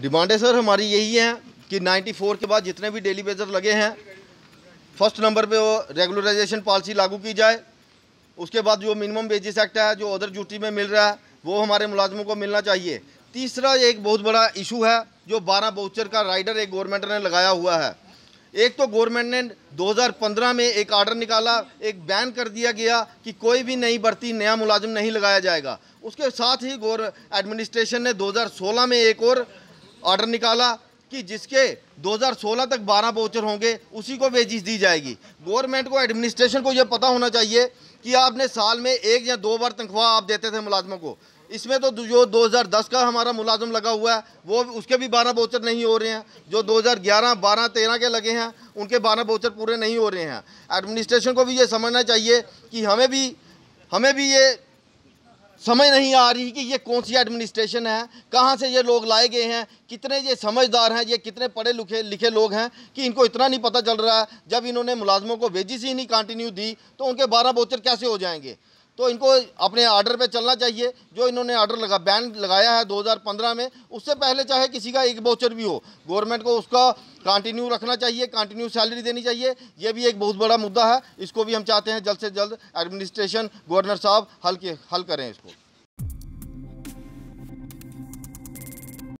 डिमांडें sir हमारी यही हैं कि 94 के बाद जितने भी डेली वेजर लगे हैं फर्स्ट नंबर पे वो रेगुलराइजेशन पॉलिसी लागू की जाए उसके बाद जो मिनिमम वेजेस एक्ट है जो अदर ड्यूटी में मिल रहा है वो हमारे मुलाजमों को मिलना चाहिए तीसरा एक बहुत बड़ा इशू है जो बारह बाउचर का राइडर एक गवर्नमेंट ने लगाया हुआ है एक तो गवर्नमेंट ने 2015 में एक आर्डर निकाला एक बैन कर दिया गया कि कोई भी नई भर्ती नया मुलाजिम नहीं लगाया जाएगा उसके साथ ही गौर एडमिनिस्ट्रेशन ने 2016 में एक और ऑर्डर निकाला कि जिसके 2016 तक 12 बाउचर होंगे उसी को वेजिस दी जाएगी गवर्नमेंट को एडमिनिस्ट्रेशन को यह पता होना चाहिए कि आपने साल में एक या दो बार तनख्वाह आप देते थे मुलाजमों को इसमें तो जो 2010 का हमारा मुलाजम लगा हुआ है वो उसके भी 12 बोचर नहीं हो रहे हैं जो 2011, 12, 13 के लगे हैं उनके 12 बोचर पूरे नहीं हो रहे हैं एडमिनिस्ट्रेशन को भी ये समझना चाहिए कि हमें भी हमें भी ये समझ नहीं आ रही कि ये कौन सी एडमिनिस्ट्रेशन है कहाँ से ये लोग लाए गए हैं कितने ये समझदार हैं ये कितने पढ़े लिखे लिखे लोग हैं कि इनको इतना नहीं पता चल रहा है जब इन्होंने मुलाजमों को वेजिस ही नहीं कंटिन्यू दी तो उनके बारह बोचर कैसे हो जाएंगे तो इनको अपने आर्डर पे चलना चाहिए जो इन्होंने आर्डर लगा बैन लगाया है 2015 में उससे पहले चाहे किसी का एक बोचर भी हो गवर्नमेंट को उसका कंटिन्यू रखना चाहिए कंटिन्यू सैलरी देनी चाहिए ये भी एक बहुत बड़ा मुद्दा है इसको भी हम चाहते हैं जल्द से जल्द एडमिनिस्ट्रेशन गवर्नर साहब हल के हल करें इसको